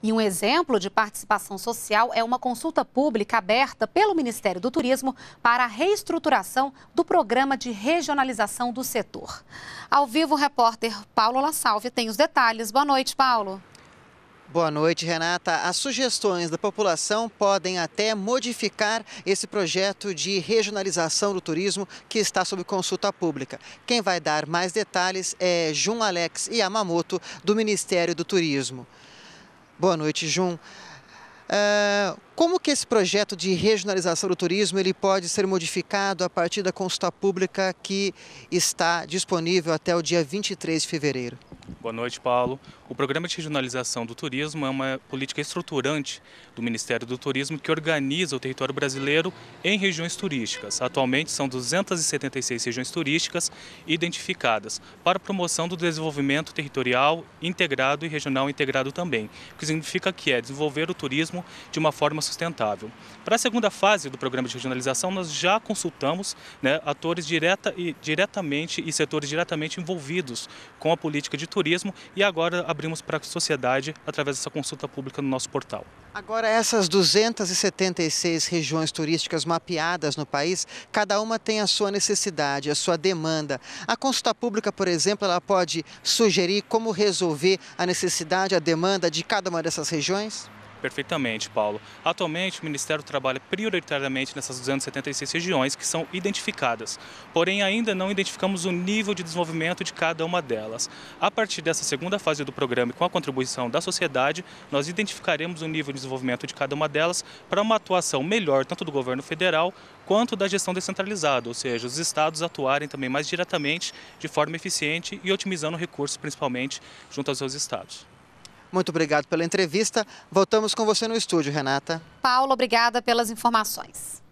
E um exemplo de participação social é uma consulta pública aberta pelo Ministério do Turismo para a reestruturação do programa de regionalização do setor. Ao vivo, o repórter Paulo Lasalve tem os detalhes. Boa noite, Paulo. Boa noite, Renata. As sugestões da população podem até modificar esse projeto de regionalização do turismo que está sob consulta pública. Quem vai dar mais detalhes é Jun Alex Yamamoto, do Ministério do Turismo. Boa noite, Jun. É, como que esse projeto de regionalização do turismo ele pode ser modificado a partir da consulta pública que está disponível até o dia 23 de fevereiro? Boa noite, Paulo. O Programa de Regionalização do Turismo é uma política estruturante do Ministério do Turismo que organiza o território brasileiro em regiões turísticas. Atualmente são 276 regiões turísticas identificadas para promoção do desenvolvimento territorial integrado e regional integrado também, o que significa que é desenvolver o turismo de uma forma sustentável. Para a segunda fase do programa de regionalização, nós já consultamos né, atores direta e, diretamente e setores diretamente envolvidos com a política de turismo e agora abrimos para a sociedade através dessa consulta pública no nosso portal. Agora, essas 276 regiões turísticas mapeadas no país, cada uma tem a sua necessidade, a sua demanda. A consulta pública, por exemplo, ela pode sugerir como resolver a necessidade, a demanda de cada uma dessas regiões? Perfeitamente, Paulo. Atualmente, o Ministério trabalha prioritariamente nessas 276 regiões que são identificadas, porém ainda não identificamos o nível de desenvolvimento de cada uma delas. A partir dessa segunda fase do programa e com a contribuição da sociedade, nós identificaremos o nível de desenvolvimento de cada uma delas para uma atuação melhor tanto do governo federal quanto da gestão descentralizada, ou seja, os estados atuarem também mais diretamente, de forma eficiente e otimizando recursos, principalmente junto aos seus estados. Muito obrigado pela entrevista. Voltamos com você no estúdio, Renata. Paulo, obrigada pelas informações.